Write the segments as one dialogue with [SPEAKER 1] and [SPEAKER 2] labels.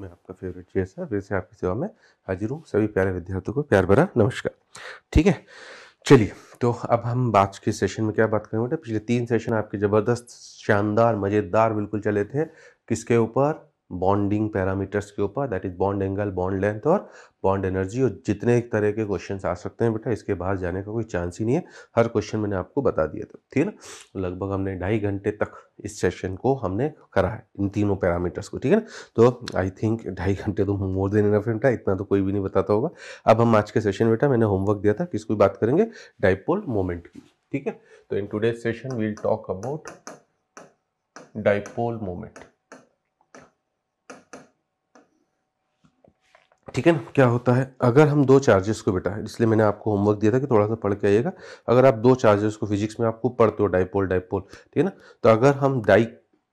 [SPEAKER 1] मैं आपका favourite G S फिर से आपकी सेवा में हाजिर हूँ सभी प्यारे विद्यार्थियों को प्यार भरा नमस्कार ठीक है चलिए तो अब हम बात के सेशन में क्या बात करेंगे बेटा पिछले तीन सेशन आपके ज़बरदस्त शानदार मज़ेदार बिल्कुल चले थे किसके ऊपर बॉन्डिंग पैरामीटर्स के ऊपर that is bond angle bond length और बॉन्ड एनर्जी और जितने एक तरह के क्वेश्चन आ सकते हैं बेटा इसके बाहर जाने का कोई चांस ही नहीं है हर क्वेश्चन मैंने आपको बता दिया था ठीक है ना लगभग हमने ढाई घंटे तक इस सेशन को हमने करा है इन तीनों पैरामीटर्स को ठीक है ना तो आई थिंक ढाई घंटे तो मोर देन इनफ बेटा इतना तो कोई भी नहीं बताता होगा अब हम आज के सेशन बेटा मैंने होमवर्क दिया था किसको बात करेंगे डाइपोल मोमेंट की ठीक है तो in today session we'll talk about dipole moment ठीक है ना क्या होता है अगर हम दो चार्जेस को बेटा इसलिए मैंने आपको होमवर्क दिया था कि थोड़ा सा पढ़ के आइएगा अगर आप दो चार्जेस को फिजिक्स में आपको पढ़ते हो डाइपोल डाइपोल ठीक है ना तो अगर हम डाई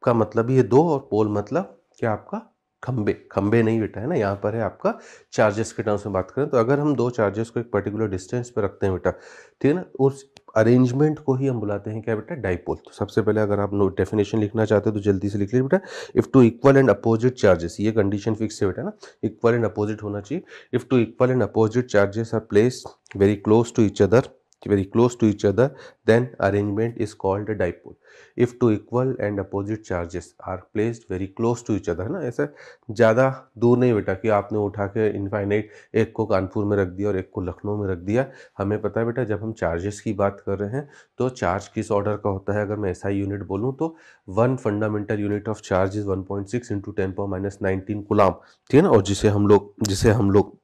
[SPEAKER 1] का मतलब ये दो और पोल मतलब क्या आपका खंबे खंबे नहीं बेटा है ना यहाँ पर है आपका चार्जेस के टर्म्स में बात करें तो अगर हम दो चार्जेस को एक पर्टिकुलर डिस्टेंस पर रखते हैं बेटा ठीक है ना उस अरेंजमेंट को ही हम बुलाते हैं क्या बेटा डाइपोल तो सबसे पहले अगर आप डेफिनेशन लिखना चाहते हो तो जल्दी से लिख लीजिए बेटा if two equal and opposite charges ये कंडीशन फिक्स है बेटा ना इक्वल एंड अपोजिट होना चाहिए if two equal and opposite charges are place very close to each other very close to each other then arrangement is called a dipole. If two equal and opposite charges are placed very close to each other, ना ऐसे ज़्यादा दूर नहीं बेटा कि आपने उठा के इनफाइनाइट एक को कानपुर में रख दिया और एक को लखनऊ में रख दिया हमें पता है बेटा जब हम चार्जेस की बात कर रहे हैं तो चार्ज किस ऑर्डर का होता है अगर मैं ऐसा यूनिट बोलूँ तो one fundamental unit of charge is one point six into ten power minus nineteen coulomb ठीक है ना और जिसे हम लोग जिसे हम लोग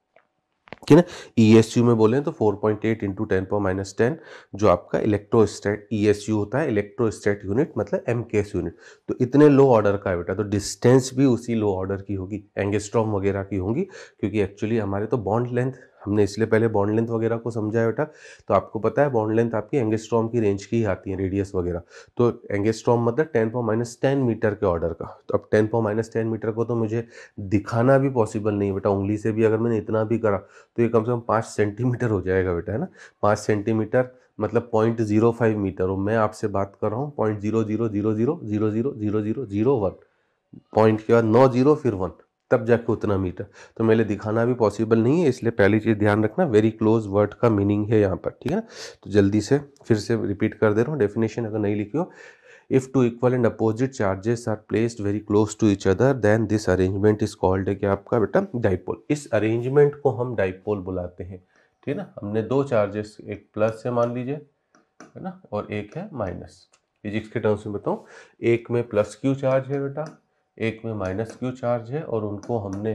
[SPEAKER 1] ठीक है ना ई एस यू में बोले तो 4.8 पॉइंट एट इंटू टेन पर माइनस टेन जो आपका इलेक्ट्रोस्टेट ई एस यू होता है इलेक्ट्रोस्टेट यूनिट मतलब एम के एस यूनिट तो इतने लो ऑर्डर का है बेटा तो डिस्टेंस भी उसी लो ऑर्डर की होगी एंगेस्ट्रॉम वगैरह की होगी क्योंकि एक्चुअली हमारे तो बॉन्ड लेंथ हमने इसलिए पहले बॉन्ड लेंथ वगैरह को समझा बेटा तो आपको पता है बॉन्ड लेंथ आपकी एंगेस्ट्रॉम की रेंज की ही आती है रेडियस वगैरह तो एंगेस्ट्रॉम मतलब ten power minus ten metre के ऑर्डर का तो अब ten power minus ten metre को तो मुझे दिखाना भी पॉसिबल नहीं बेटा उंगली से भी अगर मैंने इतना भी करा तो ये कम से कम पाँच सेंटीमीटर हो जाएगा बेटा है ना पाँच सेंटीमीटर मतलब पॉइंट जीरो फाइव मीटर हो मैं आपसे बात कर रहा हूँ point zero zero zero zero zero zero zero zero zero one point के बाद नौ जीरो फिर वन तब जाके उतना मीटर तो मेरे लिए दिखाना भी पॉसिबल नहीं है इसलिए पहली चीज़ ध्यान रखना वेरी क्लोज वर्ड का मीनिंग है यहाँ पर ठीक है तो जल्दी से फिर से रिपीट कर दे रहा हूँ डेफिनेशन अगर नहीं लिखी हो if two equal and opposite charges are placed very close to each other then this arrangement is called है कि आपका बेटा डाइपोल इस अरेंजमेंट को हम डाइपोल बुलाते हैं ठीक है ना हमने दो चार्जेस एक प्लस है मान लीजिए है ना और एक है माइनस फिजिक्स के टर्म्स में बताऊँ एक में प्लस क्यू चार्ज है बेटा एक में माइनस क्यू चार्ज है और उनको हमने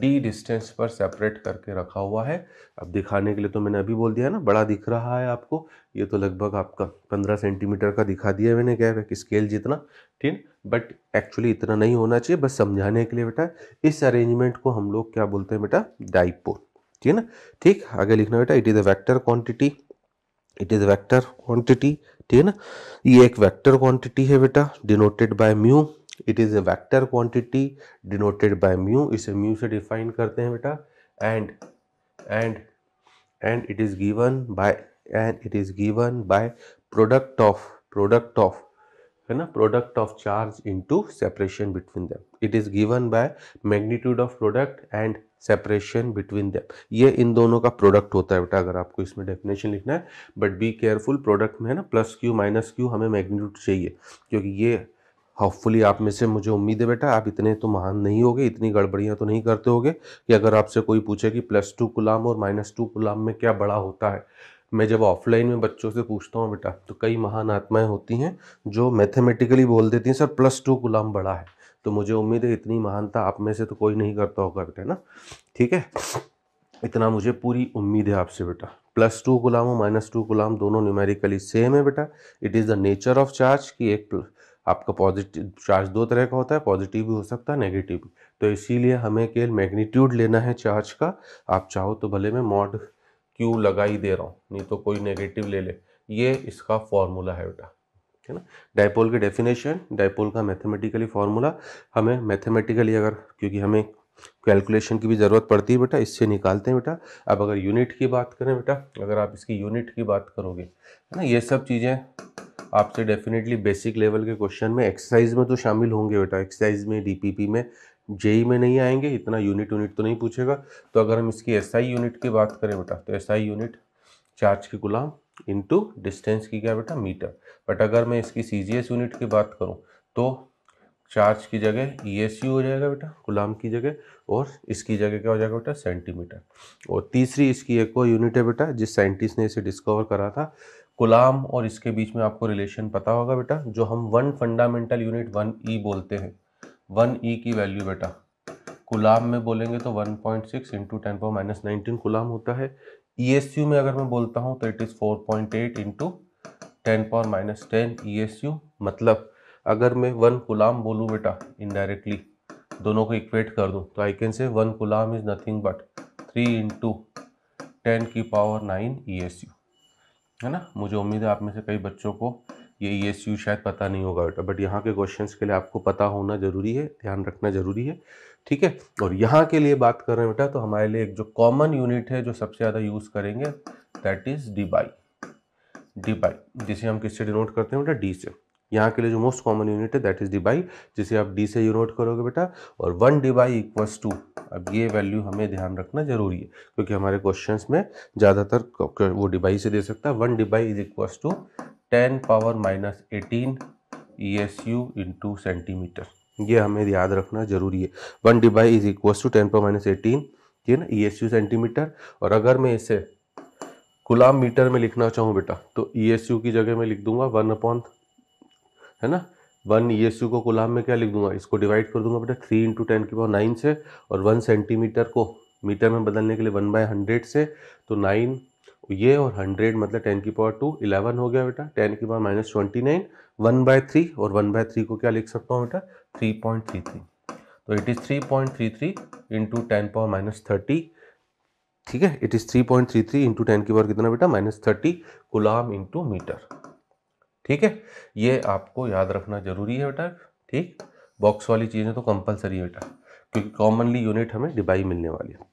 [SPEAKER 1] डी डिस्टेंस पर सेपरेट करके रखा हुआ है अब दिखाने के लिए तो मैंने अभी बोल दिया ना बड़ा दिख रहा है आपको ये तो लगभग आपका पंद्रह सेंटीमीटर का दिखा दिया है मैंने क्या है स्केल जितना ठीक बट एक्चुअली इतना नहीं होना चाहिए बस समझाने के लिए बेटा इस अरेंजमेंट को हम लोग क्या बोलते हैं बेटा डाइपोल ठीक है ना ठीक आगे लिखना बेटा it is a vector quantity it is a vector quantity ठीक है ना ये एक वैक्टर क्वान्टिटी है बेटा denoted by mu it is a vector quantity denoted by mu इसे म्यू से डिफाइन करते हैं बेटा and and and it is given by and it is given by product of product of है ना product of charge into separation between them it is given by magnitude of product and separation between them ये इन दोनों का product होता है बेटा अगर आपको इसमें डेफिनेशन लिखना है बट बी केयरफुल प्रोडक्ट में है ना प्लस क्यू माइनस क्यू हमें मैग्नीट्यूड चाहिए क्योंकि ये होपफुली आप में से मुझे उम्मीद है बेटा आप इतने तो महान नहीं होगे इतनी गड़बड़ियाँ तो नहीं करते होगे कि अगर आपसे कोई पूछे कि प्लस टू गुलाम और माइनस टू गुलाम में क्या बड़ा होता है मैं जब ऑफलाइन में बच्चों से पूछता हूँ बेटा तो कई महान आत्माएं होती हैं जो मैथमेटिकली बोल देती हैं सर प्लस टू गुलाम बड़ा है तो मुझे उम्मीद है इतनी महानता आप में से तो कोई नहीं करता होगा बेटा ना ठीक है इतना मुझे पूरी उम्मीद है आपसे बेटा प्लस टू गुलाम और माइनस टू गुलाम दोनों न्यूमेरिकली सेम है बेटा it is the nature of charge कि एक आपका पॉजिटिव चार्ज दो तरह का होता है पॉजिटिव भी हो सकता है नेगेटिव भी तो इसीलिए हमें केवल मैग्नीट्यूड लेना है चार्ज का आप चाहो तो भले मैं मॉड क्यू लगा ही दे रहा हूँ नहीं तो कोई नेगेटिव ले ले ये इसका फॉर्मूला है बेटा है ना डायपोल की डेफिनेशन डायपोल का मैथमेटिकली फार्मूला हमें मैथमेटिकली अगर क्योंकि हमें कैलकुलेशन की भी ज़रूरत पड़ती है बेटा इससे निकालते हैं बेटा अब अगर यूनिट की बात करें बेटा अगर आप इसकी यूनिट की बात करोगे है ना ये सब चीज़ें आपसे डेफिनेटली बेसिक लेवल के क्वेश्चन में एक्सरसाइज में तो शामिल होंगे बेटा एक्सरसाइज में डीपीपी में जेई e e में नहीं आएंगे इतना यूनिट यूनिट तो नहीं पूछेगा तो अगर हम इसकी एसआई यूनिट की बात करें बेटा तो एसआई यूनिट चार्ज की गुलाम इंटू डिस्टेंस की क्या बेटा मीटर बट अगर मैं इसकी सी यूनिट की बात करूँ तो चार्ज की जगह ई e हो जाएगा बेटा गुलाम की जगह और इसकी जगह क्या हो जाएगा बेटा सेंटीमीटर और तीसरी इसकी एक और यूनिट है बेटा जिस साइंटिस्ट ने इसे डिस्कवर करा था कुलाम और इसके बीच में आपको रिलेशन पता होगा बेटा जो हम one fundamental unit one E बोलते हैं वन ई e की वैल्यू बेटा कुलाम में बोलेंगे तो one point six into ten power minus nineteen coulomb होता है ई एस यू में अगर मैं बोलता हूँ तो it is four point eight into ten power minus ten E S U मतलब अगर मैं वन कुलाम बोलूँ बेटा इनडायरेक्टली दोनों को इक्वेट कर दूँ तो I can say one coulomb is nothing but three into ten की power nine E S U है ना मुझे उम्मीद है आप में से कई बच्चों को ये ई एस यू शायद पता नहीं होगा बेटा बट यहाँ के क्वेश्चन के लिए आपको पता होना ज़रूरी है ध्यान रखना ज़रूरी है ठीक है और यहाँ के लिए बात कर रहे हैं बेटा तो हमारे लिए एक जो कॉमन यूनिट है जो सबसे ज़्यादा यूज़ करेंगे that is debye debye जिसे हम किससे डिनोट करते हैं बेटा डी से यहाँ के लिए जो मोस्ट कॉमन यूनिट है दैट इज डिबाई जिसे आप डी से यूनोट करोगे बेटा और वन डिबाई इक्वस टू अब ये वैल्यू हमें ध्यान रखना जरूरी है क्योंकि हमारे क्वेश्चन में ज़्यादातर वो डिबाई से दे सकता है one debye is equals to ten power minus eighteen E S U into centimetre ये हमें याद रखना जरूरी है one debye is equals to ten power minus eighteen ये ना ई एस यू सेंटीमीटर और अगर मैं इसे गुलाम मीटर में लिखना चाहूँ बेटा तो ई एस यू की जगह मैं लिख दूंगा वन अपॉन है ना वन यीशु को कुलाम में क्या लिख दूंगा इसको डिवाइड कर दूंगा बेटा थ्री इंटू टेन की पावर नाइन से और वन सेंटीमीटर को मीटर में बदलने के लिए वन बाय हंड्रेड से तो नाइन ये और हंड्रेड मतलब टेन की पावर टू इलेवन हो गया बेटा टेन की power minus twenty nine one by three और वन बाय थ्री को क्या लिख सकता हूँ बेटा थ्री पॉइंट थ्री थ्री तो it is three point three three into ten power minus thirty ठीक है it is three point three three into ten की पावर कितना बेटा minus thirty coulomb into metre ठीक है ये आपको याद रखना जरूरी है बेटा ठीक बॉक्स वाली चीज़ें तो कंपलसरी है बेटा क्योंकि कॉमनली यूनिट हमें डिबाई मिलने वाली है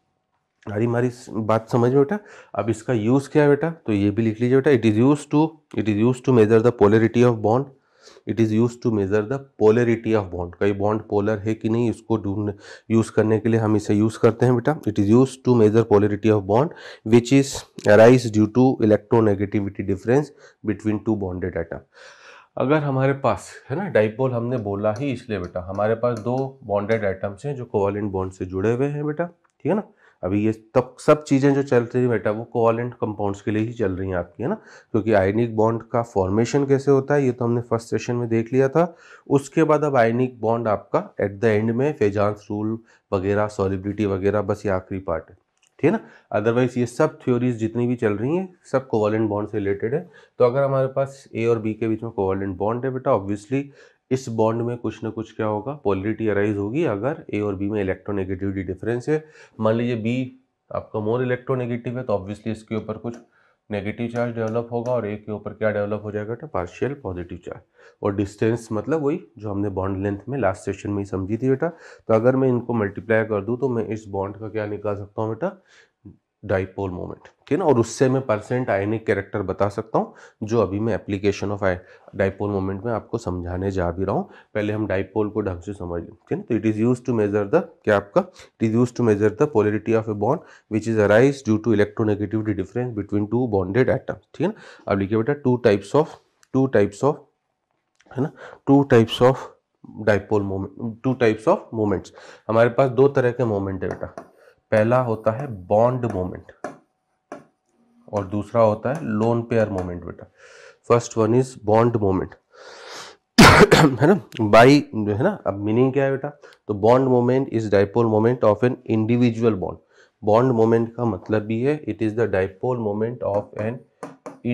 [SPEAKER 1] हरी मारी बात समझ में बेटा अब इसका यूज़ क्या है बेटा तो ये भी लिख लीजिए बेटा it is use to it is use to measure the polarity of bond it is use to measure the polarity of bond कई बॉन्ड पोलर है कि नहीं इसको ढूंढने यूज़ करने के लिए हम इसे यूज़ करते हैं बेटा it is use to measure polarity of bond which is arise due to electronegativity difference between two bonded atom अगर हमारे पास है ना डाइपोल हमने बोला ही इसलिए बेटा हमारे पास दो बॉन्डेड आइटम्स हैं जो कोवालेंट बॉन्ड से जुड़े हुए हैं बेटा ठीक है ना अभी ये तब सब चीज़ें जो चल रही है बेटा वो कोवालेंट कंपाउंड्स के लिए ही चल रही हैं आपकी है ना क्योंकि आयनिक बॉन्ड का फॉर्मेशन कैसे होता है ये तो हमने फर्स्ट सेशन में देख लिया था उसके बाद अब आयनिक बॉन्ड आपका एट द एंड में फेजांस रूल वगैरह सॉलिबिलिटी वगैरह बस ये आखिरी पार्ट है ठीक है ना अदरवाइज ये सब थ्योरीज जितनी भी चल रही हैं सब कोवालेंट बॉन्ड से रिलेटेड है तो अगर हमारे पास ए और बी के बीच में कोवालेंट बॉन्ड है बेटा ऑब्वियसली इस बॉन्ड में कुछ ना कुछ क्या होगा पॉलिटी अराइज होगी अगर ए और बी में इलेक्ट्रोनेगेटिविटी डिफरेंस है मान लीजिए बी आपका मोर इलेक्ट्रोनेगेटिव है तो ऑब्वियसली इसके ऊपर कुछ नेगेटिव चार्ज डेवलप होगा और ए के ऊपर क्या डेवलप हो जाएगा तो पार्शियल पॉजिटिव चार्ज और डिस्टेंस मतलब वही जो हमने बॉन्ड लेंथ में लास्ट सेशन में ही समझी थी बेटा तो अगर मैं इनको मल्टीप्लाई कर दूँ तो मैं इस बॉन्ड का क्या निकाल सकता हूँ बेटा डाइपोल मोमेंट ठीक है ना और उससे मैं परसेंट आयनिक कैरेक्टर बता सकता हूँ जो अभी मैं application of I dipole moment में आपको समझाने जा भी रहा हूँ पहले हम डाइपोल को ढंग से समझ लें ठीक है तो it is use to measure the क्या आपका it is use to measure the polarity of a bond which is arise due to electronegativity difference between two bonded atoms ठीक है ना अब लिखिए बेटा two types of two types of है ना two types of dipole moment two types of moments हमारे पास दो तरह के मोमेंट है बेटा पहला होता है बॉन्ड मोमेंट और दूसरा होता है लोन पेयर मोमेंट बेटा first one is bond moment है ना बाई जो है ना अब मीनिंग क्या है बेटा तो bond moment is dipole moment of an individual bond bond moment का मतलब भी है it is the dipole moment of an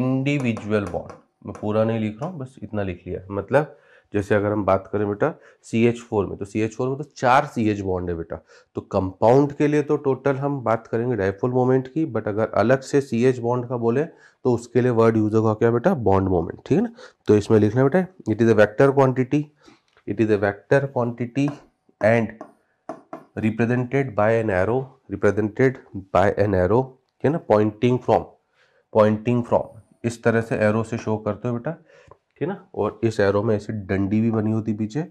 [SPEAKER 1] individual bond मैं पूरा नहीं लिख रहा हूँ बस इतना लिख लिया मतलब जैसे अगर हम बात करें बेटा सी एच फोर में तो सी एच फोर में तो चार सी एच बॉन्ड है बेटा तो कंपाउंड के लिए तो टोटल हम बात करेंगे डायफोल मोमेंट की बट अगर अलग से सी एच बॉन्ड का बोले तो उसके लिए वर्ड यूज होगा क्या बेटा बॉन्ड मोमेंट ठीक है ना तो इसमें लिखना बेटा it is a vector quantity it is a vector quantity and represented by an arrow represented by an arrow ना पॉइंटिंग फ्रॉम पॉइंटिंग फ्रॉम इस तरह से एरो से शो करते हो बेटा ठीक है ना और इस एरो में ऐसी डंडी भी बनी होती पीछे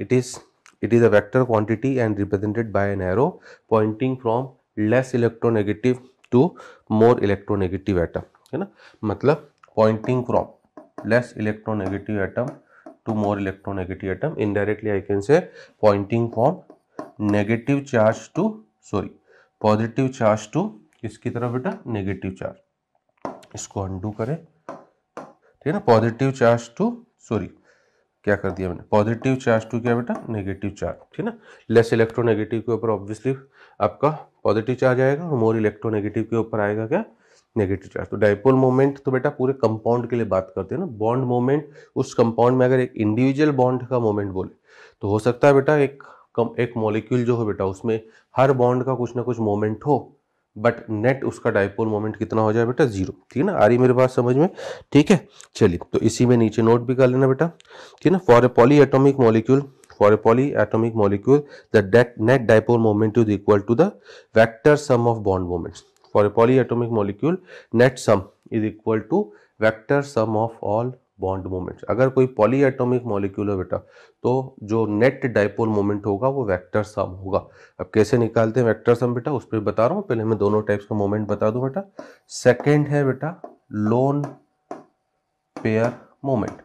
[SPEAKER 1] it is it is a vector quantity and represented by an arrow pointing from less electronegative to more electronegative atom है ना मतलब pointing from less electronegative atom to more electronegative atom indirectly I can say pointing from negative charge to sorry positive charge to किसकी तरफ बेटा negative charge इसको undo करें ठीक है ना पॉजिटिव चार्ज टू सॉरी क्या कर दिया मैंने पॉजिटिव चार्ज टू क्या बेटा नेगेटिव चार्ज ठीक है ना लेस इलेक्ट्रोनेगेटिव के ऊपर ऑब्वियसली आपका पॉजिटिव चार्ज आएगा और मोर इलेक्ट्रोनेगेटिव के ऊपर आएगा क्या नेगेटिव चार्ज तो डायपोल मोमेंट तो बेटा पूरे कंपाउंड के लिए बात करते हैं ना बॉन्ड मोमेंट उस कंपाउंड में अगर एक इंडिविजुअल बॉन्ड का मोमेंट बोले तो हो सकता है बेटा एक कम एक मॉलिक्यूल जो हो बेटा उसमें हर बॉन्ड का कुछ ना कुछ मोमेंट हो बट नेट उसका डायपोल मोमेंट कितना हो जाए बेटा जीरो ठीक है ना आ रही मेरे पास समझ में ठीक है चलिए तो इसी में नीचे नोट भी कर लेना बेटा ठीक है ना for a polyatomic molecule for a polyatomic molecule net dipole moment is equal to the vector sum of bond moment for a polyatomic molecule net sum is equal to vector sum of all bond moment अगर कोई poly atomic molecule है बेटा तो जो net dipole moment होगा वो vector sum होगा अब कैसे निकालते हैं वेक्टर सम बेटा उस पर बता रहा हूँ पहले मैं दोनों टाइप्स का मोमेंट बता दूँ बेटा सेकेंड है बेटा लोन पेयर मोमेंट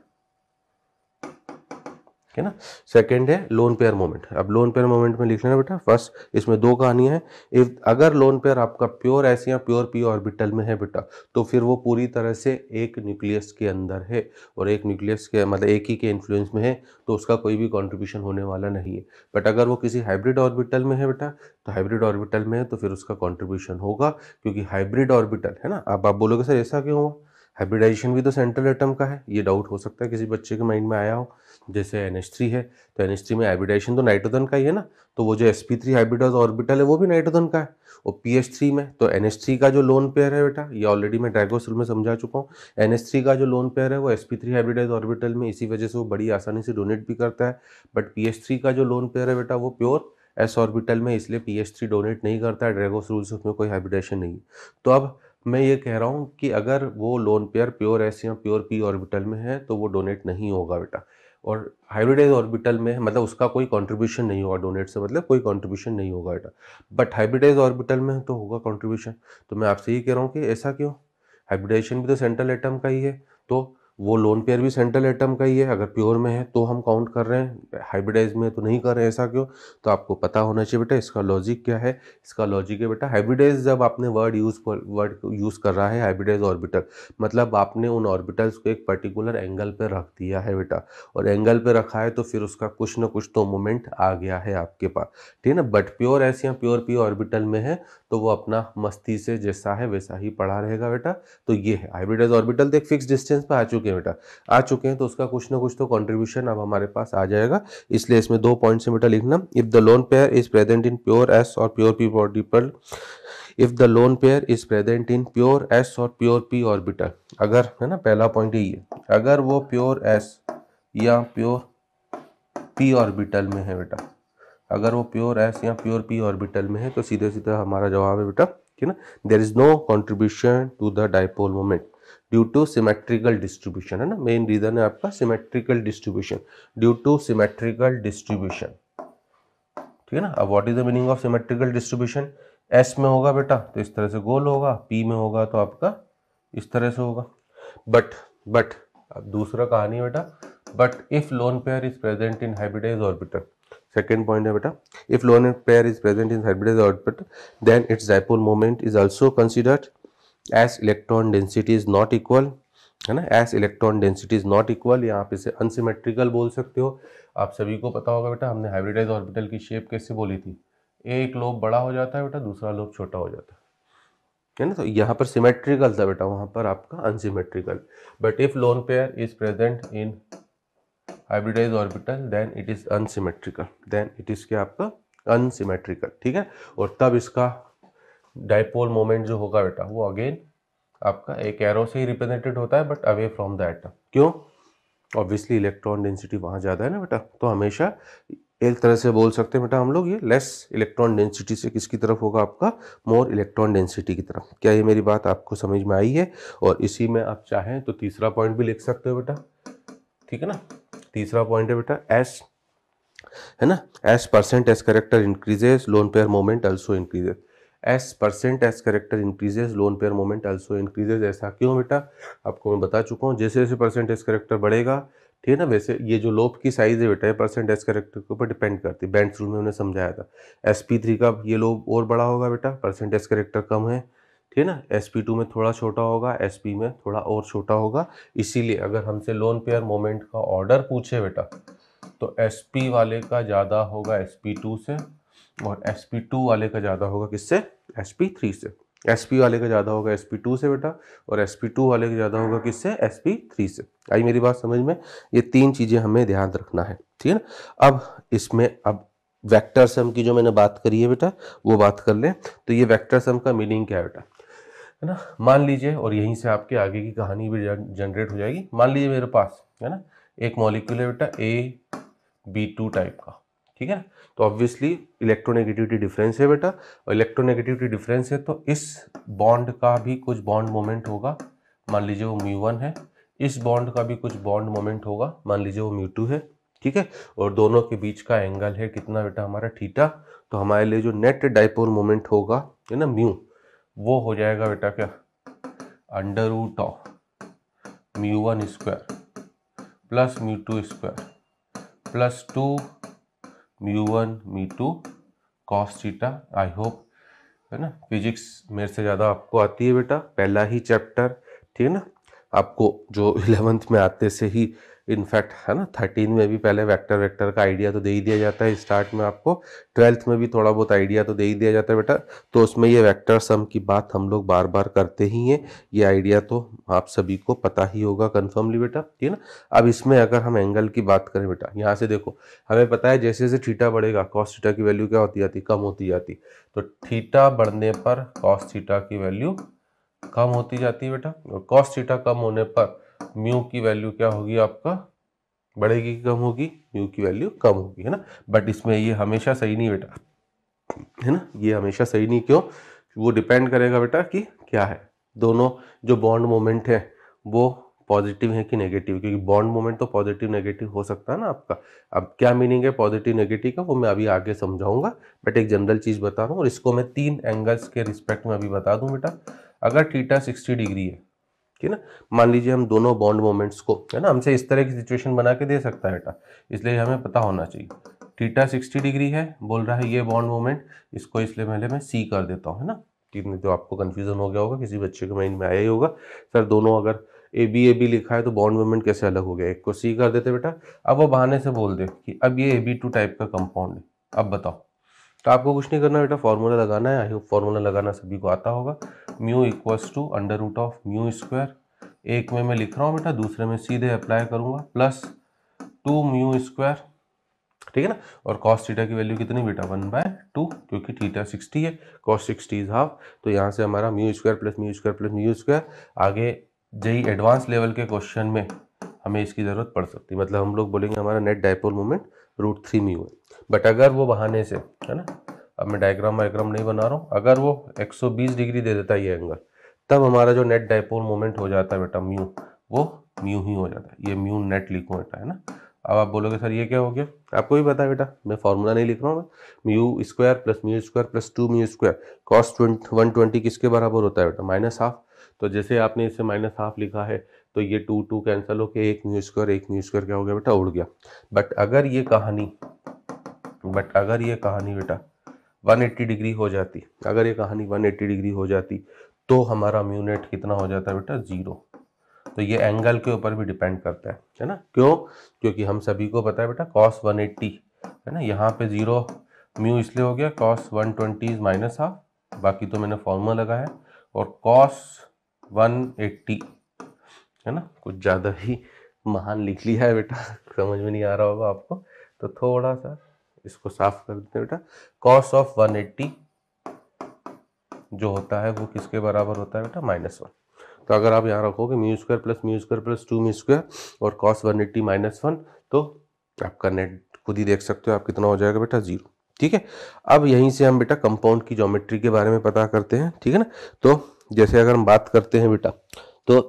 [SPEAKER 1] ठीक है ना सेकेंड है लोन पेयर मोमेंट अब लोन पेयर मोमेंट में लिख लेना बेटा फर्स्ट इसमें दो कहानियां हैं इफ अगर लोन पेयर आपका प्योर ऐसे या प्योर पी ऑर्बिटल में है बेटा तो फिर वो पूरी तरह से एक न्यूक्लियस के अंदर है और एक न्यूक्लियस के मतलब एक ही के इन्फ्लुएंस में है तो उसका कोई भी कॉन्ट्रीब्यूशन होने वाला नहीं है बट अगर वो किसी हाइब्रिड ऑर्बिटल में है बेटा तो हाइब्रिड ऑर्बिटल में है तो फिर उसका कॉन्ट्रीब्यूशन होगा क्योंकि हाइब्रिड ऑर्बिटल है ना अब आप बोलोगे सर ऐसा क्यों हुआ हाइब्रिडाइजेशन भी तो सेंट्रल एटम का है ये डाउट हो सकता है किसी बच्चे के माइंड में आया हो जैसे एन एच थ्री है तो एन एच थ्री में हाइब्रिडाइजेशन तो नाइट्रोजन का ही है ना तो वो जो S P three hybridize orbital है वो भी नाइट्रोजन का है और पी एच थ्री में तो एन एच थ्री का जो लोन पेयर है बेटा ये ऑलरेडी मैं डायगोसिल में समझा चुका हूँ एन एच थ्री का जो लोन पेयर है वो S P three hybridize orbital में इसी वजह से वो बड़ी आसानी से डोनेट भी करता है बट पी एच थ्री का जो लोन पेयर है बेटा वो प्योर एस ऑर्बिटल में इसलिए पी एच थ्री डोनेट नहीं करता है ड्रैगोस रूल से उसमें कोई हाइब्रिडेशन नहीं तो अब मैं ये कह रहा हूँ कि अगर वो लोन पेयर प्योर एस या प्योर पी ऑर्बिटल में है तो वो डोनेट नहीं होगा बेटा और हाइब्रिडाइज ऑर्बिटल में मतलब उसका कोई कंट्रीब्यूशन नहीं होगा डोनेट से मतलब कोई कंट्रीब्यूशन नहीं होगा बेटा बट हाइब्रिडाइज ऑर्बिटल में तो होगा कंट्रीब्यूशन तो मैं आपसे ये कह रहा हूँ कि ऐसा क्यों हाइब्रिडाइजेशन भी तो सेंट्रल एटम का ही है तो वो लोन पेयर भी सेंट्रल एटम का ही है अगर प्योर में है तो हम काउंट कर रहे हैं हाइब्रिडाइज में तो नहीं कर रहे ऐसा क्यों तो आपको पता होना चाहिए बेटा इसका लॉजिक क्या है इसका लॉजिक है बेटा हाइब्रिडाइज जब आपने वर्ड यूज वर्ड यूज़ कर रहा है हाइब्रिडाइज ऑर्बिटल मतलब आपने उन ऑर्बिटल्स को एक पर्टिकुलर एंगल पर रख दिया है बेटा और एंगल पर रखा है तो फिर उसका कुछ ना कुछ तो मोमेंट आ गया है आपके पास ठीक है ना बट प्योर ऐसे प्योर प्योर ऑर्बिटल में है तो वो अपना मस्ती से जैसा है वैसा ही पड़ा रहेगा बेटा तो ये है हाइब्रिडाइज ऑर्बिटल तो एक फिक्स डिस्टेंस पर आ चुके चुके हैं बेटा आ चुके हैं तो उसका कुछ ना कुछ तो कॉन्ट्रीब्यूशन अब हमारे पास आ जाएगा इसलिए इसमें दो पॉइंट से बेटा लिखना if the lone pair is present in pure S और pure P orbital if the lone pair is present in pure S और प्योर पी ऑर्बिटल अगर है ना पहला पॉइंट यही है अगर वो प्योर एस या प्योर पी ऑर्बिटल में है बेटा अगर वो प्योर एस या प्योर पी ऑर्बिटल में है तो सीधे सीधे हमारा जवाब है बेटा ठीक है ना there is no contribution to the dipole moment due to symmetrical distribution है ना मेन रीजन है आपका symmetrical distribution due to symmetrical distribution ठीक है ना अब what is the meaning of symmetrical distribution S में होगा बेटा तो इस तरह से गोल होगा पी में होगा तो आपका इस तरह से होगा बट बट अब दूसरा कहानी बेटा but if lone pair is present in hybridize orbital second point है बेटा if lone pair is present in hybridize orbital then its dipole moment is also considered as electron density is not equal है ना as electron density is not equal या आप इसे unsymmetrical बोल सकते हो आप सभी को पता होगा बेटा हमने हाइब्रिडाइज ऑर्बिटल की शेप कैसे बोली थी एक लोब बड़ा हो जाता है बेटा दूसरा लोब छोटा हो जाता है ना तो यहाँ पर सिमेट्रिकल था बेटा वहाँ पर आपका unsymmetrical but if lone pair is present in hybridize orbital then it is unsymmetrical then it is क्या आपका अनसिमेट्रिकल ठीक है और तब इसका डायपोल मोमेंट जो होगा बेटा वो अगेन आपका एक एरो से ही रिप्रेजेंटेड होता है but away from the atom क्यों ऑब्वियसली इलेक्ट्रॉन डेंसिटी वहाँ ज़्यादा है ना बेटा तो हमेशा एक तरह से बोल सकते हैं बेटा हम लोग ये लेस इलेक्ट्रॉन डेंसिटी से किसकी तरफ होगा आपका मोर इलेक्ट्रॉन डेंसिटी की तरफ क्या ये मेरी बात आपको समझ में आई है और इसी में आप चाहें तो तीसरा पॉइंट भी लिख सकते हो बेटा ठीक है ना तीसरा पॉइंट है बेटा एस है ना S percent S character increases lone pair moment also increases S percent S character increases lone pair moment also increases ऐसा क्यों बेटा आपको मैं बता चुका हूँ जैसे जैसे परसेंट एस करेक्टर बढ़ेगा ठीक है ना वैसे ये जो लोप की साइज़ है बेटा ये परसेंट एस करेक्टर के ऊपर डिपेंड करती है बैंड रूल में उन्हें समझाया था एस पी थ्री का ये लोप और बड़ा होगा बेटा परसेंट एस करेक्टर कम है ठीक है ना एस पी टू में थोड़ा छोटा होगा एस पी में थोड़ा और छोटा होगा इसीलिए अगर हमसे लोन पेयर मोमेंट का ऑर्डर पूछे बेटा तो एस पी वाले का ज़्यादा होगा एस पी टू से और एस पी टू वाले का ज़्यादा होगा किससे एस पी थ्री से एस पी वाले का ज़्यादा होगा एस पी टू से बेटा और एस पी टू वाले का ज़्यादा होगा किससे एस पी थ्री से आई मेरी बात समझ में ये तीन चीज़ें हमें ध्यान रखना है ठीक है ना अब इसमें अब वेक्टर सम की जो मैंने बात करी है बेटा वो बात कर लें तो ये वेक्टर सम का मीनिंग क्या है बेटा है ना मान लीजिए और यहीं से आपके आगे की कहानी भी जनरेट हो जाएगी मान लीजिए मेरे पास है ना एक मॉलिक्यूल है बेटा ए बी टू टाइप का ठीक है तो ऑब्वियसली इलेक्ट्रोनेगेटिविटी डिफरेंस है बेटा और इलेक्ट्रोनेगेटिविटी डिफरेंस है तो इस बॉन्ड का भी कुछ बॉन्ड मोमेंट होगा मान लीजिए वो म्यू वन है इस बॉन्ड का भी कुछ बॉन्ड मोमेंट होगा मान लीजिए वो म्यू टू है ठीक है और दोनों के बीच का एंगल है कितना बेटा हमारा थीटा तो हमारे लिए जो नेट डाइपोल मोमेंट होगा है ना म्यू वो हो जाएगा बेटा क्या under root of mu one square plus mu two square plus two mu one mu two cos theta I hope है ना फिजिक्स मेरे से ज़्यादा आपको आती है बेटा पहला ही चैप्टर ठीक है ना आपको जो इलेवेंथ में आते से ही इनफैक्ट है ना थर्टीन में भी पहले वेक्टर वेक्टर का आइडिया तो दे ही दिया जाता है स्टार्ट में आपको ट्वेल्थ में भी थोड़ा बहुत आइडिया तो दे ही दिया जाता है बेटा तो उसमें ये वेक्टर सम की बात हम लोग बार बार करते ही हैं ये आइडिया तो आप सभी को पता ही होगा कन्फर्मली बेटा ठीक है ना अब इसमें अगर हम एंगल की बात करें बेटा यहाँ से देखो हमें पता है जैसे जैसे ठीटा बढ़ेगा कॉस्ट थीटा की वैल्यू क्या होती जाती कम होती जाती तो थीटा बढ़ने पर कॉस्ट थीटा की वैल्यू कम होती जाती है बेटा और कॉस कम होने पर म्यू की वैल्यू क्या होगी आपका बढ़ेगी कम होगी म्यू की वैल्यू कम होगी है ना बट इसमें ये हमेशा सही नहीं बेटा है ना ये हमेशा सही नहीं क्यों वो डिपेंड करेगा बेटा कि क्या है दोनों जो बॉन्ड मोमेंट है वो पॉजिटिव है कि नेगेटिव क्योंकि बॉन्ड मोमेंट तो पॉजिटिव नेगेटिव हो सकता है ना आपका अब क्या मीनिंग है पॉजिटिव नेगेटिव का वो मैं अभी आगे समझाऊंगा बट एक जनरल चीज़ बता रहा हूँ और इसको मैं तीन एंगल्स के रिस्पेक्ट में अभी बता दूँ बेटा अगर थीटा सिक्सटी डिग्री है ठीक है ना मान लीजिए हम दोनों बॉन्ड मोमेंट्स को है ना हमसे इस तरह की सिचुएशन बना के दे सकता है बेटा इसलिए हमें पता होना चाहिए टीटा 60 डिग्री है बोल रहा है ये बॉन्ड मोमेंट इसको इसलिए पहले मैं सी कर देता हूँ है ना ठीक नहीं तो आपको कन्फ्यूजन हो गया होगा किसी बच्चे के माइंड में आया ही होगा सर दोनों अगर ए बी ए बी लिखा है तो बॉन्ड मोमेंट कैसे अलग हो गया एक को सी कर देते बेटा अब वो बहाने से बोल दे कि अब ये ए बी टू टाइप का कंपाउंड है अब बताओ तो आपको कुछ नहीं करना बेटा फार्मूला लगाना है आई होप फार्मूला लगाना सभी को आता होगा mu equals to under root of mu square एक में मैं लिख रहा हूँ बेटा दूसरे में सीधे अप्लाई करूँगा प्लस टू म्यू स्क्वायर ठीक है ना और कॉस थीटा की वैल्यू कितनी बेटा वन बाय टू क्योंकि थीटा सिक्सटी है कॉस सिक्सटी इज हाफ तो यहाँ से हमारा mu square plus mu square plus mu square आगे जई एडवांस लेवल के क्वेश्चन में हमें इसकी ज़रूरत पड़ सकती है मतलब हम लोग बोलेंगे हमारा net dipole moment root three mu है बट अगर वो बहाने से है ना अब मैं डायग्राम वाइग्राम नहीं बना रहा हूँ अगर वो 120 डिग्री दे देता है ये एंगल तब हमारा जो नेट डायपोल मोमेंट हो जाता है बेटा म्यू वो म्यू ही हो जाता है ये म्यू नेट लिखो बेटा है ना अब आप बोलोगे सर ये क्या हो गया आपको भी पता है बेटा मैं फॉर्मूला नहीं लिख रहा हूँ mu square plus mu square plus two mu square cos one twenty किसके बराबर होता है बेटा माइनस हाफ तो जैसे आपने इसे माइनस हाफ लिखा है तो ये टू टू कैंसिल होकर एक म्यू स्क्वायर एक म्यू स्क्वायर क्या हो गया बेटा उड़ गया बट अगर ये कहानी बट अगर ये कहानी बेटा 180 डिग्री हो जाती अगर ये कहानी 180 डिग्री हो जाती तो हमारा म्यूनेट कितना हो जाता है बेटा ज़ीरो तो ये एंगल के ऊपर भी डिपेंड करता है है ना क्यों क्योंकि हम सभी को पता है बेटा कॉस 180 है ना यहाँ पे ज़ीरो म्यू इसलिए हो गया cos 120 twenty is minus half बाकी तो मैंने फॉर्मूला है और कॉस 180 है ना कुछ ज़्यादा ही महान लिख लिया है बेटा समझ में नहीं आ रहा होगा आपको तो थोड़ा सा इसको साफ कर देते हैं बेटा कॉस ऑफ 180 जो होता है वो किसके बराबर होता है बेटा माइनस वन तो अगर आप यहाँ रखोगे mu square plus mu square plus two mu square और cos one eighty minus one तो आपका नेट खुद ही देख सकते हो आप कितना हो जाएगा बेटा जीरो ठीक है अब यहीं से हम बेटा कंपाउंड की ज्योमेट्री के बारे में पता करते हैं ठीक है ना तो जैसे अगर हम बात करते हैं बेटा तो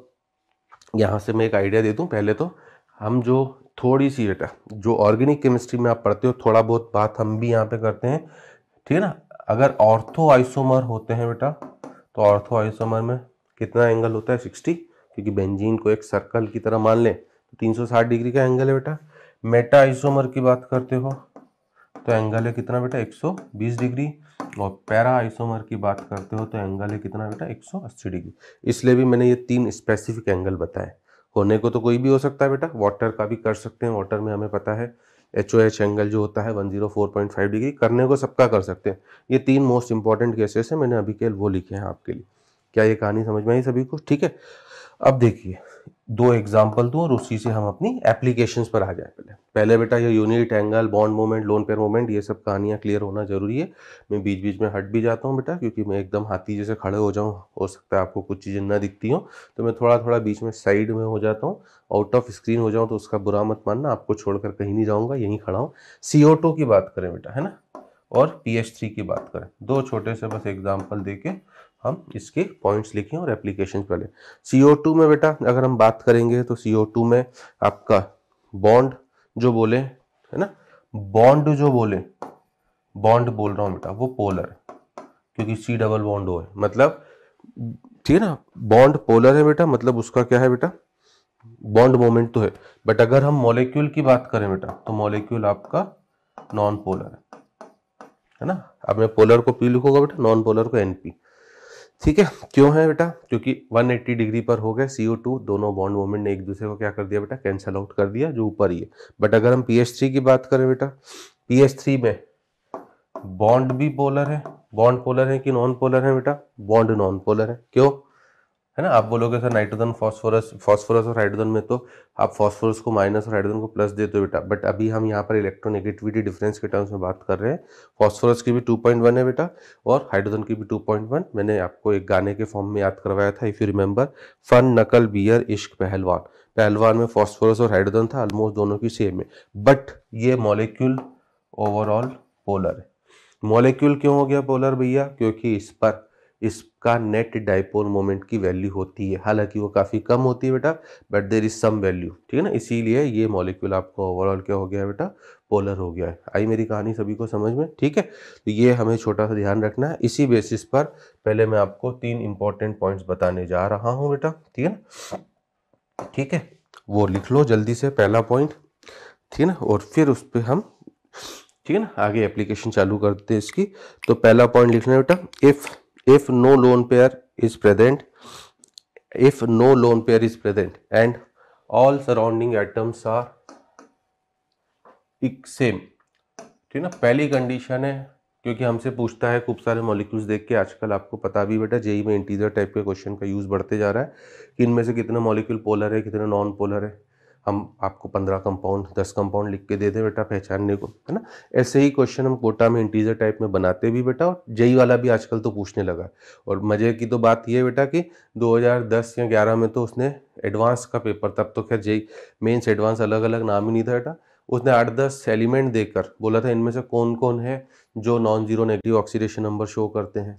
[SPEAKER 1] यहाँ से मैं एक आइडिया दे दूँ पहले तो हम जो थोड़ी सी बेटा जो ऑर्गेनिक केमिस्ट्री में आप पढ़ते हो थोड़ा बहुत बात हम भी यहाँ पे करते हैं ठीक है ना अगर ऑर्थो आइसोमर होते हैं बेटा तो ऑर्थो आइसोमर में कितना एंगल होता है सिक्सटी क्योंकि बेंजीन को एक सर्कल की तरह मान लें तो तीन सौ साठ डिग्री का एंगल है बेटा मेटा आइसोमर की बात करते हो तो एंगल है कितना बेटा एक सौ बीस डिग्री और पैरा आइसोमर की बात करते हो तो एंगल है कितना बेटा एक सौ अस्सी डिग्री इसलिए भी मैंने ये तीन स्पेसिफिक एंगल बताए कोने को तो कोई भी हो सकता है बेटा वाटर का भी कर सकते हैं वाटर में हमें पता है एच ओ एच एंगल जो होता है 104.5 डिग्री करने को सबका कर सकते हैं ये तीन मोस्ट इंपॉर्टेंट केसेस हैं मैंने अभी के वो लिखे हैं आपके लिए क्या ये कहानी समझ में आई सभी को ठीक है अब देखिए दो एग्जाम्पल दूँ और उसी से हम अपनी एप्लीकेशन पर आ जाए पहले पहले बेटा ये unit angle bond moment lone pair moment ये सब कहानियाँ क्लियर होना जरूरी है मैं बीच बीच में हट भी जाता हूँ बेटा क्योंकि मैं एकदम हाथी जैसे खड़े हो जाऊँ हो सकता है आपको कुछ चीज़ें ना दिखती हों तो मैं थोड़ा थोड़ा बीच में साइड में हो जाता हूँ आउट ऑफ स्क्रीन हो जाऊँ तो उसका बुरा मत मानना आपको छोड़कर कहीं नहीं जाऊँगा यहीं खड़ा हूँ सी की बात करें बेटा है ना और पी की बात करें दो छोटे से बस एग्जाम्पल दे के हम इसके पॉइंट्स लिखें और एप्लीकेशन कर लें सी में बेटा अगर हम बात करेंगे तो सी में आपका बॉन्ड जो बोले है ना बॉन्ड जो बोले बॉन्ड बोल रहा हूँ बेटा वो पोलर क्योंकि सी डबल बॉन्ड हो है मतलब ठीक है ना बॉन्ड पोलर है बेटा मतलब उसका क्या है बेटा बॉन्ड मोमेंट तो है बट अगर हम मॉलिक्यूल की बात करें बेटा तो मॉलिक्यूल आपका नॉन पोलर है है ना अब मैं पोलर को पी लिखूंगा बेटा नॉन पोलर को एनपी ठीक है क्यों है बेटा क्योंकि 180 डिग्री पर हो गए CO2 दोनों बॉन्ड मोमेंट ने एक दूसरे को क्या कर दिया बेटा कैंसल आउट कर दिया जो ऊपर ही है बट अगर हम थ्री की बात करें बेटा थ्री में बॉन्ड भी पोलर है बॉन्ड पोलर है कि नॉन पोलर है बेटा बॉन्ड नॉन पोलर है क्यों है ना आप बोलोगे सर नाइट्रोजन फॉस्फोरस फॉस्फोरस और हाइड्रोजन में तो आप फॉस्फोरस को माइनस और हाइड्रोजन को प्लस देते हो बेटा बट अभी हम यहाँ पर इलेक्ट्रोनेगेटिविटी डिफरेंस के टर्म्स में बात कर रहे हैं फॉस्फोरस की भी 2.1 है बेटा और हाइड्रोजन की भी 2.1 मैंने आपको एक गाने के फॉर्म में याद करवाया था इफ़ यू रिमेंबर फन नकल बियर इश्क पहलवान पहलवान में फॉस्फोरस और हाइड्रोजन था ऑलमोस्ट दोनों की सेम है बट ये मॉलिक्यूल ओवरऑल पोलर है मॉलिक्यूल क्यों हो गया पोलर भैया क्योंकि इस पर इसका नेट डाइपोल मोमेंट की वैल्यू होती है हालांकि वो काफ़ी कम होती है बेटा but there is some value ठीक है ना इसीलिए ये मॉलिक्यूल आपको ओवरऑल क्या हो गया है बेटा पोलर हो गया है आई मेरी कहानी सभी को समझ में ठीक है तो ये हमें छोटा सा ध्यान रखना है इसी बेसिस पर पहले मैं आपको तीन इंपॉर्टेंट पॉइंट्स बताने जा रहा हूँ बेटा ठीक है ना ठीक है वो लिख लो जल्दी से पहला पॉइंट ठीक है ना और फिर उस पर हम ठीक है ना आगे एप्लीकेशन चालू करते हैं इसकी तो पहला पॉइंट लिखना है बेटा if if no lone pair is present if no lone pair is present and all surrounding atoms are same ठीक ना पहली कंडीशन है क्योंकि हमसे पूछता है खूब सारे मॉलिक्यूल्स देख के आजकल आपको पता भी बेटा जेई में इंटीजर टाइप के क्वेश्चन का यूज़ बढ़ते जा रहा है कि इनमें से कितने मॉलिक्यूल पोलर है कितने नॉन पोलर है हम आपको पंद्रह कंपाउंड दस कंपाउंड लिख के दे दें बेटा पहचानने को है ना ऐसे ही क्वेश्चन हम कोटा में इंटीजर टाइप में बनाते भी बेटा और जई वाला भी आजकल तो पूछने लगा और मज़े की तो बात यह बेटा कि 2010 या 11 में तो उसने एडवांस का पेपर तब तो खैर जई मेन्स एडवांस अलग अलग नाम ही नहीं था बेटा उसने आठ दस एलिमेंट देकर बोला था इनमें से कौन कौन है जो non zero negative oxidation number show करते हैं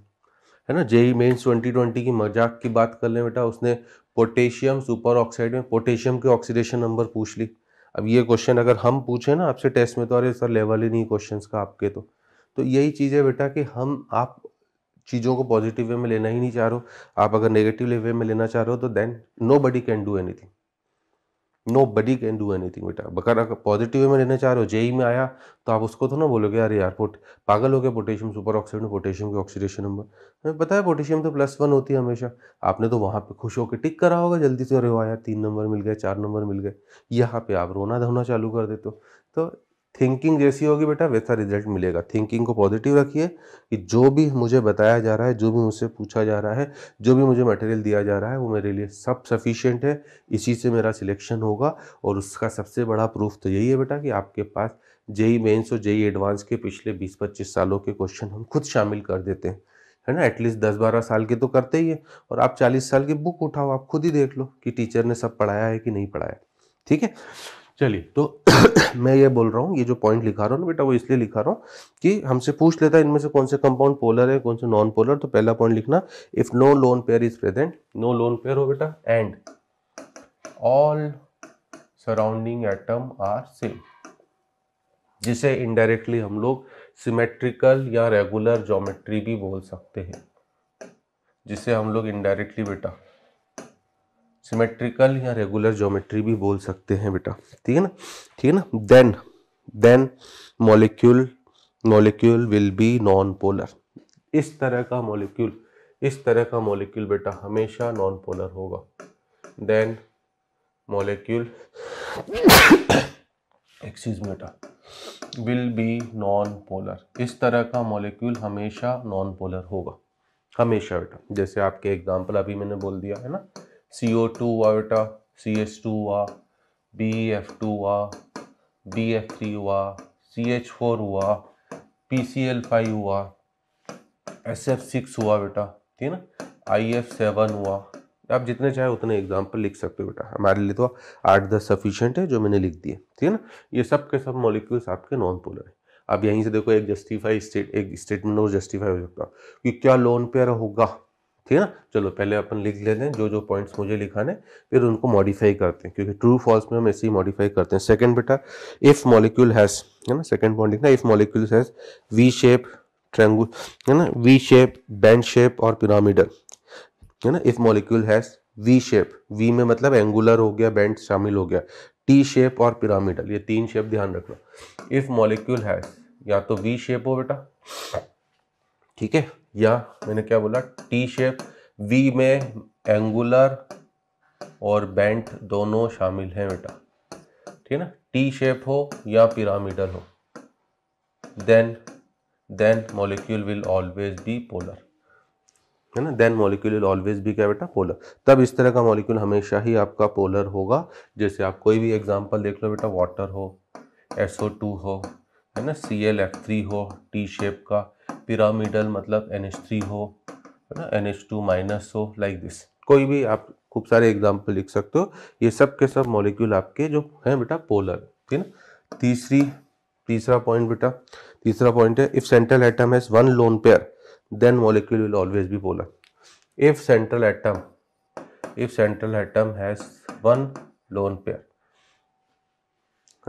[SPEAKER 1] है ना जेई मेन्स 2020 की मजाक की बात कर लें बेटा उसने पोटेशियम सुपर ऑक्साइड में पोटेशियम के ऑक्सीडेशन नंबर पूछ ली अब ये क्वेश्चन अगर हम पूछें ना आपसे टेस्ट में तो अरे सर लेवल ही नहीं क्वेश्चंस का आपके तो तो यही चीज़ है बेटा कि हम आप चीज़ों को पॉजिटिव वे में लेना ही नहीं चाह रहे हो आप अगर नेगेटिव वे में लेना चाह रहे हो तो then nobody can do anything nobody can do anything बेटा बकर अगर पॉजिटिव में लेना चाह रहे हो जेई में आया तो आप उसको तो ना बोलोगे यार यार पोट पागल हो गया पोटेशियम सुपर ऑक्साइड में पोटेशियम के ऑक्सीडेशन नंबर हमें पता है पोटेशियम तो प्लस वन होती है हमेशा आपने तो वहाँ पर खुश होकर टिक करा होगा जल्दी से अरे हो आया तीन नंबर मिल गए चार नंबर मिल गए यहाँ पर आप रोना धोना चालू कर देते हो तो थिंकिंग जैसी होगी बेटा वैसा रिजल्ट मिलेगा थिंकिंग को पॉजिटिव रखिए कि जो भी मुझे बताया जा रहा है जो भी मुझसे पूछा जा रहा है जो भी मुझे मटेरियल दिया जा रहा है वो मेरे लिए सब सफिशियंट है इसी से मेरा सिलेक्शन होगा और उसका सबसे बड़ा प्रूफ तो यही है बेटा कि आपके पास जेई मेन्स और जेई एडवांस के पिछले बीस पच्चीस सालों के क्वेश्चन हम खुद शामिल कर देते हैं है ना एटलीस्ट दस बारह साल के तो करते ही है और आप चालीस साल की बुक उठाओ आप खुद ही देख लो कि टीचर ने सब पढ़ाया है कि नहीं पढ़ाया ठीक है चलिए तो मैं ये बोल रहा हूँ ये जो पॉइंट लिखा रहा हूँ ना बेटा वो इसलिए लिखा रहा हूँ कि हमसे पूछ लेता है इनमें से कौन से कंपाउंड पोलर है कौन से नॉन पोलर तो पहला पॉइंट लिखना if no lone pair is present no lone pair हो बेटा and all surrounding atom are same जिसे इनडायरेक्टली हम लोग सिमेट्रिकल या रेगुलर जोमेट्री भी बोल सकते हैं जिसे हम लोग इनडायरेक्टली बेटा सिमेट्रिकल या रेगुलर ज्योमेट्री भी बोल सकते हैं बेटा ठीक है ना ठीक है ना then then molecule molecule will be non polar इस तरह का मॉलिक्यूल इस तरह का मॉलिक्यूल बेटा हमेशा नॉन पोलर होगा देन मॉलिक्यूल एक्सीज बेटा विल बी नॉन पोलर इस तरह का मॉलिक्यूल हमेशा नॉन पोलर होगा हमेशा बेटा जैसे आपके एग्जांपल अभी मैंने बोल दिया है ना सी ओ टू हुआ बेटा सी एच टू हुआ बी एफ टू हुआ बी एफ थ्री हुआ सी एच फोर हुआ पी सी एल फाइव हुआ एस एफ सिक्स हुआ बेटा ठीक है ना आई एफ सेवन हुआ आप जितने चाहे उतने एग्जाम्पल लिख सकते हो बेटा हमारे लिए तो आठ दस सफिशियंट है जो मैंने लिख दिए ठीक है ना ये सब के सब मॉलिक्यूल्स आपके नॉन पोलर हैं आप यहीं से देखो एक जस्टिफाई स्टेट एक स्टेटमेंट और जस्टिफाई हो सकता कि क्या लोन पेयर होगा ठीक है ना चलो पहले अपन लिख लेते हैं जो जो पॉइंट्स मुझे लिखाने फिर उनको मॉडिफाई करते हैं क्योंकि ट्रू फॉल्स में हम ऐसे ही मॉडिफाई करते हैं सेकंड बेटा इफ मॉलिक्यूल हैज है ना सेकंड पॉइंट लिखना if molecule has V shape triangular है ना वी शेप बैंड शेप और पिरामिडल है ना if molecule has V shape V में मतलब एंगुलर हो गया बैंड शामिल हो गया टी शेप और पिरामिडल ये तीन शेप ध्यान रखना इफ मॉलिक्यूल हैज या तो वी शेप हो बेटा ठीक है या मैंने क्या बोला टी शेप वी में एंगुलर और बेंट दोनों शामिल हैं बेटा ठीक है ना टी शेप हो या पिरामिडल हो then then molecule will always be polar है ना then molecule will always be क्या बेटा पोलर तब इस तरह का मॉलिक्यूल हमेशा ही आपका पोलर होगा जैसे आप कोई भी एग्जांपल देख लो बेटा वाटर हो एसओ टू हो है ना सी एल एफ थ्री हो टी शेप का पिरामिडल मतलब एन एच थ्री हो है ना एन एच टू माइनस हो लाइक दिस कोई भी आप खूब सारे एग्जाम्पल लिख सकते हो ये सब के सब मॉलिक्यूल आपके जो हैं बेटा पोलर ठीक ना तीसरी तीसरा पॉइंट बेटा तीसरा पॉइंट है if central atom has one lone pair then molecule will always be polar if central atom if central atom has one lone pair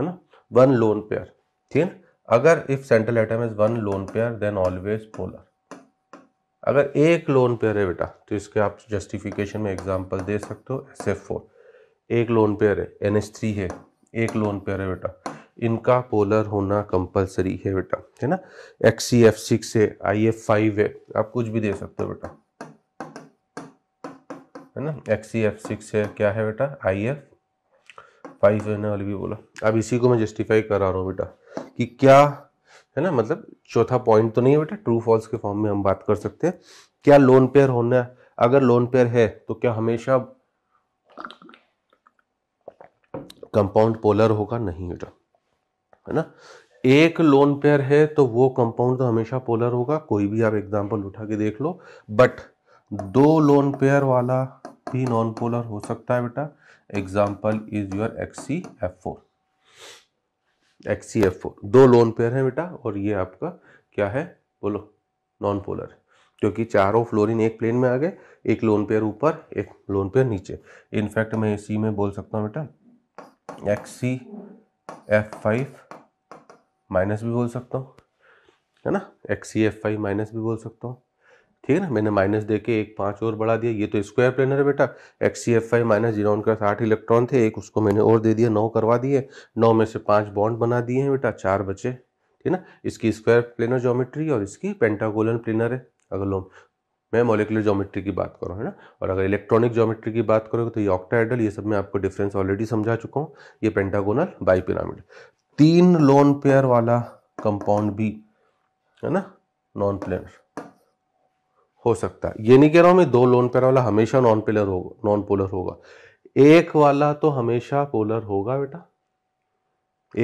[SPEAKER 1] है ना वन लोन पेयर ठीक है अगर if central atom is one lone pair then always polar अगर एक lone pair है बेटा तो इसके आप जस्टिफिकेशन में एग्जांपल दे सकते हो एस एफ फोर एक लोन पेयर है एन एच थ्री है एक लोन पेयर है बेटा इनका पोलर होना कंपलसरी है बेटा है ना एक्स सी एफ सिक्स है आई एफ फाइव है आप कुछ भी दे सकते हो बेटा है ना एक्स सी एफ सिक्स है क्या है बेटा आई एफ फाइव है ना अभी भी बोला अब इसी को मैं जस्टिफाई करा रहा हूँ बेटा कि क्या है ना मतलब चौथा पॉइंट तो नहीं है बेटा ट्रू फॉल्स के फॉर्म में हम बात कर सकते हैं क्या लोन पेयर होना अगर लोन पेयर है तो क्या हमेशा कंपाउंड पोलर होगा नहीं बेटा है ना एक लोन पेयर है तो वो कंपाउंड तो हमेशा पोलर होगा कोई भी आप एग्जांपल उठा के देख लो बट दो लोन पेयर वाला भी नॉन पोलर हो सकता है बेटा example is your X E F four X C F दो लोन पेयर हैं बेटा और ये आपका क्या है बोलो नॉन पोलर क्योंकि चारों फ्लोरिन एक प्लेन में आ गए एक लोन पेयर ऊपर एक लोन पेयर नीचे इनफैक्ट मैं इसी में बोल सकता हूँ बेटा X C F five minus भी बोल सकता हूँ है ना X C F five minus भी बोल सकता हूँ ठीक है ना मैंने माइनस दे के एक पाँच और बढ़ा दिया ये तो स्क्वायर प्लेनर है बेटा X C F I minus zero उनका साठ इलेक्ट्रॉन थे एक उसको मैंने और दे दिया नौ करवा दिए नौ में से पाँच बॉन्ड बना दिए हैं बेटा चार बचे ठीक है ना इसकी स्क्वायर प्लेनर जोमेट्री और इसकी पेंटागोलन प्लेनर है अगर लोग मैं मोलिकुलर जोमेट्री की बात करूँ है ना और अगर इलेक्ट्रॉनिक जोमेट्री की बात करोगे तो ये ऑक्टाइडल ये सब मैं आपको डिफरेंस ऑलरेडी समझा चुका हूँ ये पेंटागोनल बाई पिरामिड तीन लोन पेयर वाला कंपाउंड भी है ना नॉन प्लेनर हो सकता है ये नहीं कह रहा हूँ मैं दो लोन पेयर वाला हमेशा नॉन पिलर होगा नॉन पोलर होगा एक वाला तो हमेशा पोलर होगा बेटा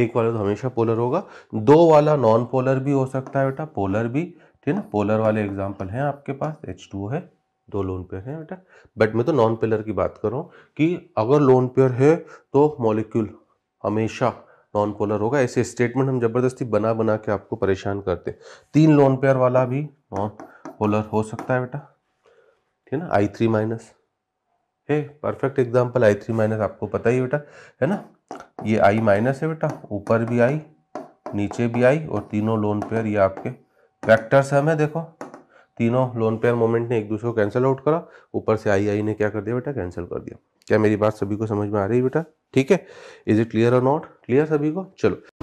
[SPEAKER 1] एक वाला तो हमेशा पोलर होगा दो वाला नॉन पोलर भी हो सकता है बेटा पोलर भी ठीक है ना पोलर वाले एग्जाम्पल हैं आपके पास एच टू है दो लोन पेयर हैं बेटा बट मैं तो नॉन पिलर की बात कर रहा हूँ कि अगर लोन पेयर है तो मॉलिक्यूल हमेशा नॉन पोलर होगा ऐसे स्टेटमेंट हम जबरदस्ती बना बना के आपको परेशान करते तीन लोन पेयर वाला भी नॉन पोलर हो सकता है बेटा ठीक है ना आई थ्री माइनस है perfect example I three minus आपको पता ही बेटा है ना ये आई माइनस है बेटा ऊपर भी आई नीचे भी आई और तीनों लोन पेयर ये आपके वेक्टर्स हम हमें देखो तीनों लोन पेयर मोमेंट ने एक दूसरे को कैंसिल आउट करा ऊपर से आई आई ने क्या कर दिया बेटा कैंसिल कर दिया क्या मेरी बात सभी को समझ में आ रही है बेटा ठीक है इज इट क्लियर और नॉट क्लियर सभी को चलो